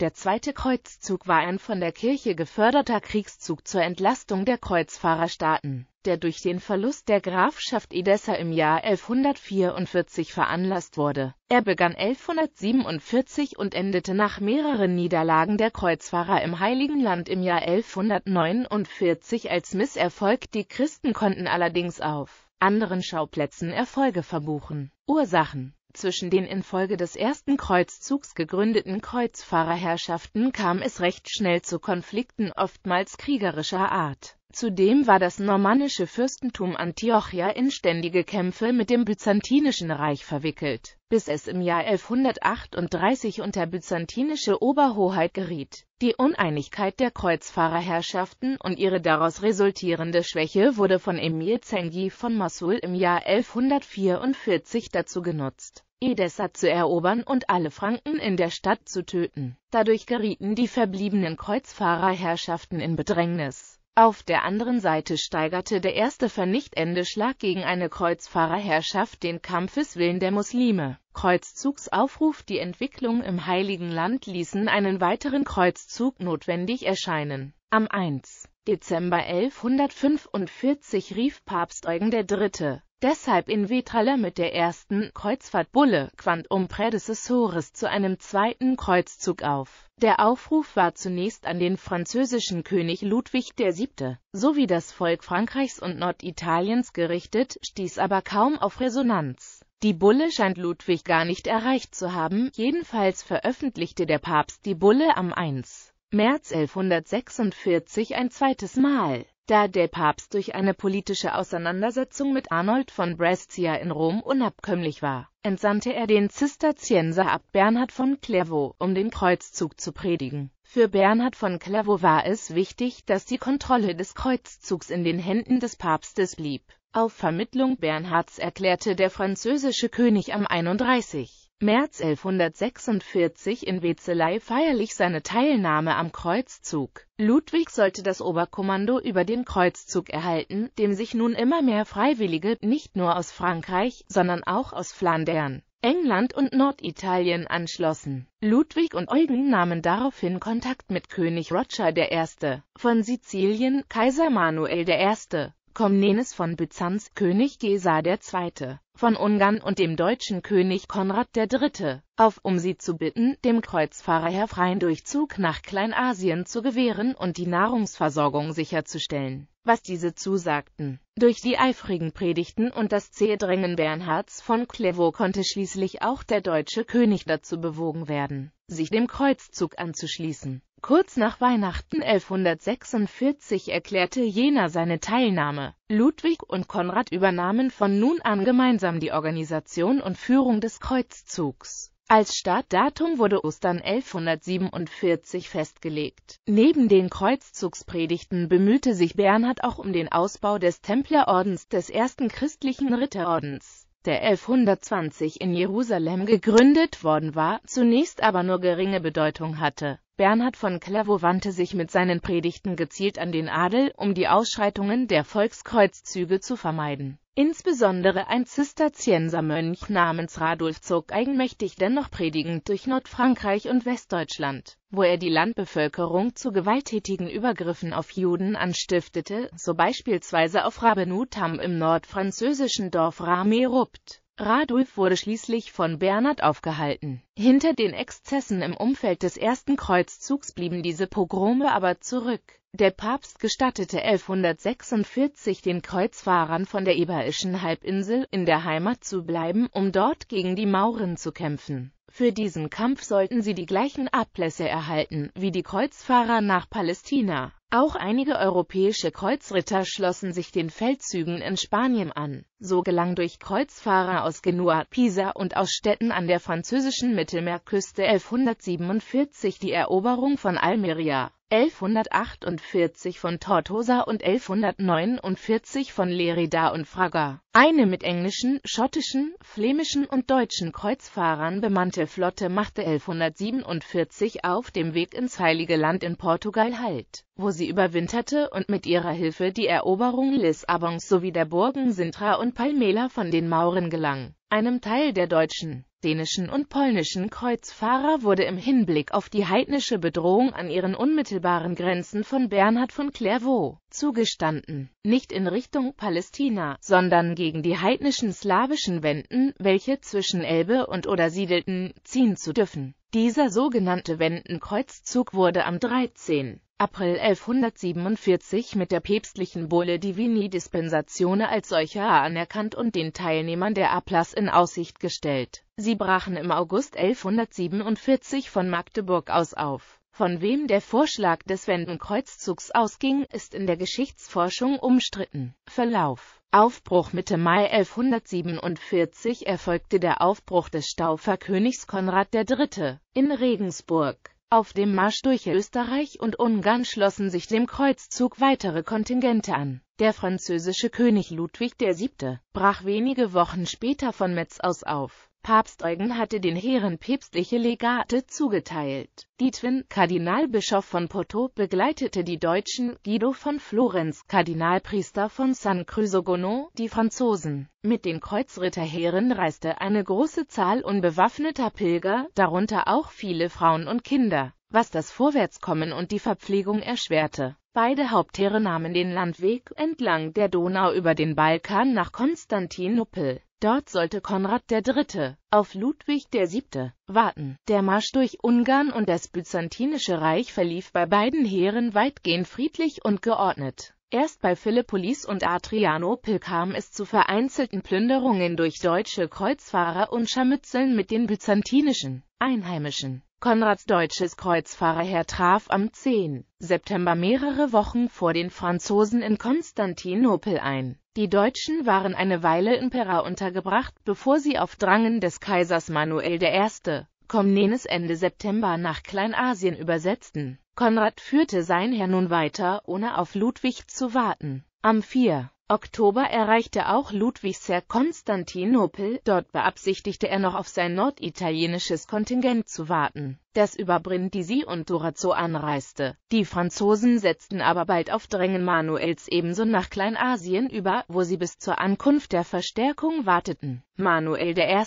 Der zweite Kreuzzug war ein von der Kirche geförderter Kriegszug zur Entlastung der Kreuzfahrerstaaten, der durch den Verlust der Grafschaft Edessa im Jahr 1144 veranlasst wurde. Er begann 1147 und endete nach mehreren Niederlagen der Kreuzfahrer im Heiligen Land im Jahr 1149 als Misserfolg, die Christen konnten allerdings auf anderen Schauplätzen Erfolge verbuchen. Ursachen zwischen den infolge des ersten Kreuzzugs gegründeten Kreuzfahrerherrschaften kam es recht schnell zu Konflikten oftmals kriegerischer Art Zudem war das normannische Fürstentum Antiochia in ständige Kämpfe mit dem Byzantinischen Reich verwickelt, bis es im Jahr 1138 unter byzantinische Oberhoheit geriet. Die Uneinigkeit der Kreuzfahrerherrschaften und ihre daraus resultierende Schwäche wurde von Emil Zengi von Mossul im Jahr 1144 dazu genutzt, Edessa zu erobern und alle Franken in der Stadt zu töten. Dadurch gerieten die verbliebenen Kreuzfahrerherrschaften in Bedrängnis. Auf der anderen Seite steigerte der erste Vernichtendeschlag gegen eine Kreuzfahrerherrschaft den Kampfeswillen der Muslime. Kreuzzugsaufruf Die Entwicklung im Heiligen Land ließen einen weiteren Kreuzzug notwendig erscheinen. Am 1. Dezember 1145 rief Papst Eugen III. deshalb in Vetrale mit der ersten Kreuzfahrtbulle Quantum Predecessores zu einem zweiten Kreuzzug auf. Der Aufruf war zunächst an den französischen König Ludwig VII. sowie das Volk Frankreichs und Norditaliens gerichtet, stieß aber kaum auf Resonanz. Die Bulle scheint Ludwig gar nicht erreicht zu haben, jedenfalls veröffentlichte der Papst die Bulle am 1. März 1146 ein zweites Mal, da der Papst durch eine politische Auseinandersetzung mit Arnold von Brescia in Rom unabkömmlich war, entsandte er den Zisterzienser ab Bernhard von Clairvaux, um den Kreuzzug zu predigen. Für Bernhard von Clairvaux war es wichtig, dass die Kontrolle des Kreuzzugs in den Händen des Papstes blieb. Auf Vermittlung Bernhards erklärte der französische König am 31. März 1146 in Wetzelei feierlich seine Teilnahme am Kreuzzug. Ludwig sollte das Oberkommando über den Kreuzzug erhalten, dem sich nun immer mehr Freiwillige nicht nur aus Frankreich, sondern auch aus Flandern, England und Norditalien anschlossen. Ludwig und Eugen nahmen daraufhin Kontakt mit König Roger I. von Sizilien, Kaiser Manuel I. Komnenes von Byzanz, König Gesar II., von Ungarn und dem deutschen König Konrad III., auf um sie zu bitten, dem Kreuzfahrer Herr freien Durchzug nach Kleinasien zu gewähren und die Nahrungsversorgung sicherzustellen. Was diese zusagten. Durch die eifrigen Predigten und das zähe Drängen Bernhards von Clevo konnte schließlich auch der deutsche König dazu bewogen werden, sich dem Kreuzzug anzuschließen. Kurz nach Weihnachten 1146 erklärte Jena seine Teilnahme. Ludwig und Konrad übernahmen von nun an gemeinsam die Organisation und Führung des Kreuzzugs. Als Startdatum wurde Ostern 1147 festgelegt. Neben den Kreuzzugspredigten bemühte sich Bernhard auch um den Ausbau des Templerordens des ersten christlichen Ritterordens der 1120 in Jerusalem gegründet worden war, zunächst aber nur geringe Bedeutung hatte. Bernhard von Clairvaux wandte sich mit seinen Predigten gezielt an den Adel, um die Ausschreitungen der Volkskreuzzüge zu vermeiden Insbesondere ein Zisterziensermönch namens Radulf zog eigenmächtig dennoch predigend durch Nordfrankreich und Westdeutschland, wo er die Landbevölkerung zu gewalttätigen Übergriffen auf Juden anstiftete, so beispielsweise auf Rabenutam im nordfranzösischen Dorf Ramerupt. Radulf wurde schließlich von Bernhard aufgehalten. Hinter den Exzessen im Umfeld des ersten Kreuzzugs blieben diese Pogrome aber zurück. Der Papst gestattete 1146 den Kreuzfahrern von der Iberischen Halbinsel in der Heimat zu bleiben, um dort gegen die Mauren zu kämpfen. Für diesen Kampf sollten sie die gleichen Ablässe erhalten, wie die Kreuzfahrer nach Palästina. Auch einige europäische Kreuzritter schlossen sich den Feldzügen in Spanien an. So gelang durch Kreuzfahrer aus Genua, Pisa und aus Städten an der französischen Mittelmeerküste 1147 die Eroberung von Almeria. 1148 von Tortosa und 1149 von Lerida und Fraga. Eine mit englischen, schottischen, flämischen und deutschen Kreuzfahrern bemannte Flotte machte 1147 auf dem Weg ins Heilige Land in Portugal Halt, wo sie überwinterte und mit ihrer Hilfe die Eroberung Lissabons sowie der Burgen Sintra und Palmela von den Mauren gelang einem Teil der deutschen, dänischen und polnischen Kreuzfahrer wurde im Hinblick auf die heidnische Bedrohung an ihren unmittelbaren Grenzen von Bernhard von Clairvaux zugestanden, nicht in Richtung Palästina, sondern gegen die heidnischen slawischen Wenden, welche zwischen Elbe und Oder siedelten, ziehen zu dürfen. Dieser sogenannte Wendenkreuzzug wurde am 13. April 1147 mit der päpstlichen Bulle Divini Dispensatione als solcher anerkannt und den Teilnehmern der Ablass in Aussicht gestellt. Sie brachen im August 1147 von Magdeburg aus auf. Von wem der Vorschlag des Wendenkreuzzugs ausging, ist in der Geschichtsforschung umstritten. Verlauf Aufbruch Mitte Mai 1147 erfolgte der Aufbruch des Staufer Königs Konrad III. in Regensburg auf dem Marsch durch Österreich und Ungarn schlossen sich dem Kreuzzug weitere Kontingente an. Der französische König Ludwig VII. brach wenige Wochen später von Metz aus auf Papst Eugen hatte den Heeren päpstliche Legate zugeteilt. Dietwin, Kardinalbischof von Porto, begleitete die Deutschen, Guido von Florenz, Kardinalpriester von San Crisogono, die Franzosen. Mit den Kreuzritterheeren reiste eine große Zahl unbewaffneter Pilger, darunter auch viele Frauen und Kinder, was das Vorwärtskommen und die Verpflegung erschwerte. Beide Hauptheere nahmen den Landweg entlang der Donau über den Balkan nach Konstantinopel. Dort sollte Konrad III. auf Ludwig VII. warten. Der Marsch durch Ungarn und das Byzantinische Reich verlief bei beiden Heeren weitgehend friedlich und geordnet. Erst bei Philippolis und Adrianopel kam es zu vereinzelten Plünderungen durch deutsche Kreuzfahrer und Scharmützeln mit den byzantinischen Einheimischen. Konrads deutsches Kreuzfahrerheer traf am 10. September mehrere Wochen vor den Franzosen in Konstantinopel ein. Die Deutschen waren eine Weile in Pera untergebracht, bevor sie auf Drangen des Kaisers Manuel I. Komnenes Ende September nach Kleinasien übersetzten. Konrad führte sein Herr nun weiter, ohne auf Ludwig zu warten. Am 4. Oktober erreichte auch Ludwigsherr Konstantinopel, dort beabsichtigte er noch auf sein norditalienisches Kontingent zu warten, das über Brindisi und Durazzo anreiste. Die Franzosen setzten aber bald auf Drängen Manuels ebenso nach Kleinasien über, wo sie bis zur Ankunft der Verstärkung warteten. Manuel I.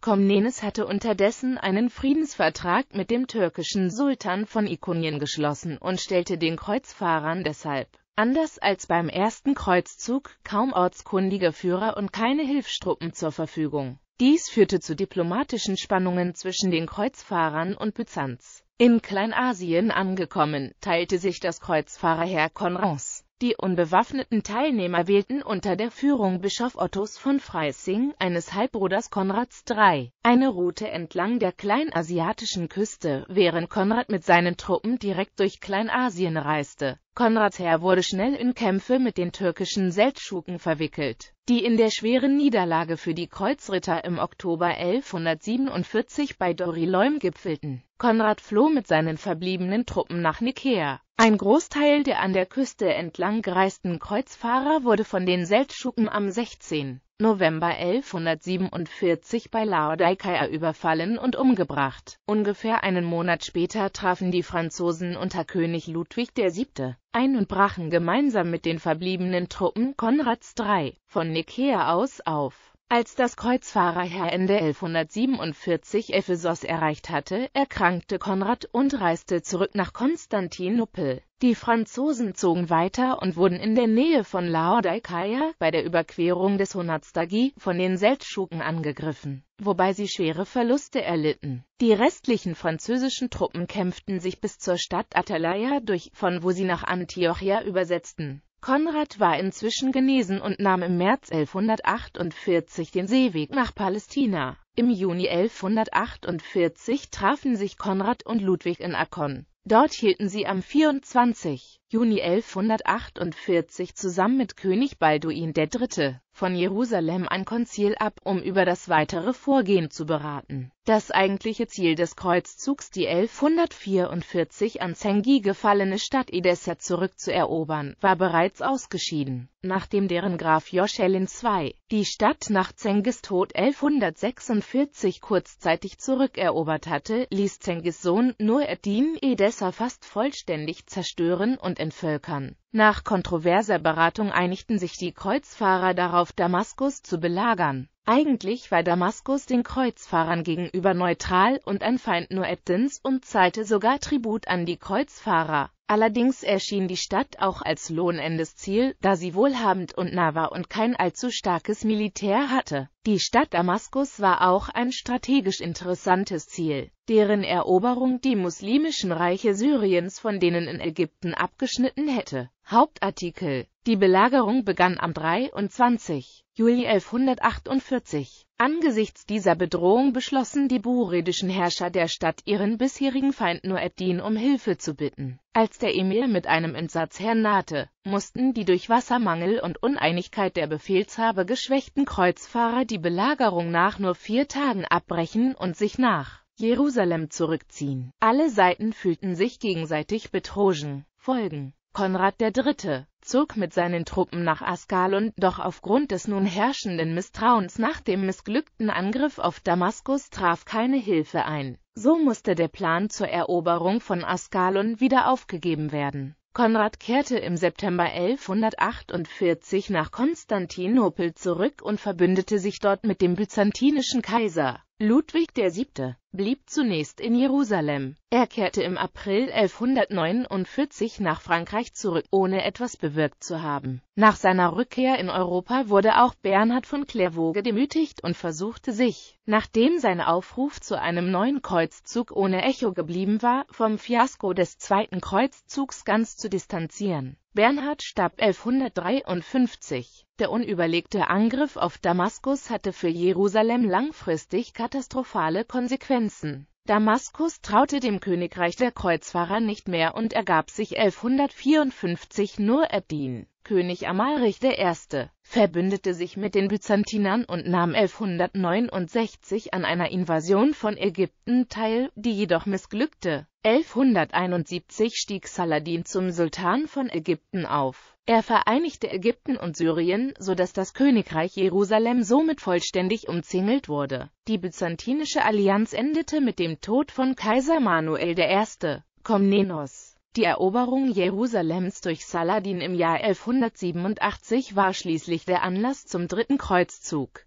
Komnenes hatte unterdessen einen Friedensvertrag mit dem türkischen Sultan von Ikonien geschlossen und stellte den Kreuzfahrern deshalb Anders als beim ersten Kreuzzug kaum ortskundige Führer und keine Hilfstruppen zur Verfügung. Dies führte zu diplomatischen Spannungen zwischen den Kreuzfahrern und Byzanz. In Kleinasien angekommen, teilte sich das Kreuzfahrerherr Konrans. Die unbewaffneten Teilnehmer wählten unter der Führung Bischof Ottos von Freising, eines Halbbruders Konrads III, eine Route entlang der kleinasiatischen Küste, während Konrad mit seinen Truppen direkt durch Kleinasien reiste Konrads Heer wurde schnell in Kämpfe mit den türkischen Seldschuken verwickelt, die in der schweren Niederlage für die Kreuzritter im Oktober 1147 bei Dorileum gipfelten. Konrad floh mit seinen verbliebenen Truppen nach Nikäa. Ein Großteil der an der Küste entlang gereisten Kreuzfahrer wurde von den Seldschuken am 16. November 1147 bei Laodikeia überfallen und umgebracht. Ungefähr einen Monat später trafen die Franzosen unter König Ludwig VII. ein und brachen gemeinsam mit den verbliebenen Truppen Konrads III. von Nikäa aus auf. Als das Kreuzfahrerherr Ende 1147 Ephesos erreicht hatte, erkrankte Konrad und reiste zurück nach Konstantinopel. Die Franzosen zogen weiter und wurden in der Nähe von Laodikeia bei der Überquerung des Honatstagi von den Seldschuken angegriffen, wobei sie schwere Verluste erlitten. Die restlichen französischen Truppen kämpften sich bis zur Stadt Atalaya durch, von wo sie nach Antiochia übersetzten. Konrad war inzwischen genesen und nahm im März 1148 den Seeweg nach Palästina. Im Juni 1148 trafen sich Konrad und Ludwig in Akon. Dort hielten sie am 24. Juni 1148 zusammen mit König Balduin III von Jerusalem ein Konzil ab, um über das weitere Vorgehen zu beraten. Das eigentliche Ziel des Kreuzzugs, die 1144 an Zengi gefallene Stadt Edessa zurückzuerobern, war bereits ausgeschieden, nachdem deren Graf Joschelin II. die Stadt nach Zengis Tod 1146 kurzzeitig zurückerobert hatte, ließ Zengis Sohn Nur-Eddin Edessa fast vollständig zerstören und entvölkern. Nach kontroverser Beratung einigten sich die Kreuzfahrer darauf, Damaskus zu belagern. Eigentlich war Damaskus den Kreuzfahrern gegenüber neutral und ein Feind nur Ebdens und zahlte sogar Tribut an die Kreuzfahrer. Allerdings erschien die Stadt auch als lohnendes Ziel, da sie wohlhabend und nah war und kein allzu starkes Militär hatte. Die Stadt Damaskus war auch ein strategisch interessantes Ziel, deren Eroberung die muslimischen Reiche Syriens von denen in Ägypten abgeschnitten hätte. Hauptartikel die Belagerung begann am 23. Juli 1148. Angesichts dieser Bedrohung beschlossen die buridischen Herrscher der Stadt ihren bisherigen Feind nur um Hilfe zu bitten. Als der Emir mit einem Entsatz hernahte, mussten die durch Wassermangel und Uneinigkeit der Befehlshaber geschwächten Kreuzfahrer die Belagerung nach nur vier Tagen abbrechen und sich nach Jerusalem zurückziehen. Alle Seiten fühlten sich gegenseitig betrogen. Folgen Konrad III zog mit seinen Truppen nach Askalon, doch aufgrund des nun herrschenden Misstrauens nach dem missglückten Angriff auf Damaskus traf keine Hilfe ein. So musste der Plan zur Eroberung von Askalon wieder aufgegeben werden. Konrad kehrte im September 1148 nach Konstantinopel zurück und verbündete sich dort mit dem byzantinischen Kaiser. Ludwig VII. blieb zunächst in Jerusalem. Er kehrte im April 1149 nach Frankreich zurück, ohne etwas bewirkt zu haben. Nach seiner Rückkehr in Europa wurde auch Bernhard von Clairvaux gedemütigt und versuchte sich, nachdem sein Aufruf zu einem neuen Kreuzzug ohne Echo geblieben war, vom Fiasko des zweiten Kreuzzugs ganz zu distanzieren. Bernhard starb 1153. Der unüberlegte Angriff auf Damaskus hatte für Jerusalem langfristig katastrophale Konsequenzen. Damaskus traute dem Königreich der Kreuzfahrer nicht mehr und ergab sich 1154 nur Eddin. König Amalrich I., verbündete sich mit den Byzantinern und nahm 1169 an einer Invasion von Ägypten teil, die jedoch missglückte. 1171 stieg Saladin zum Sultan von Ägypten auf. Er vereinigte Ägypten und Syrien, so dass das Königreich Jerusalem somit vollständig umzingelt wurde. Die byzantinische Allianz endete mit dem Tod von Kaiser Manuel I. Komnenos die Eroberung Jerusalems durch Saladin im Jahr 1187 war schließlich der Anlass zum Dritten Kreuzzug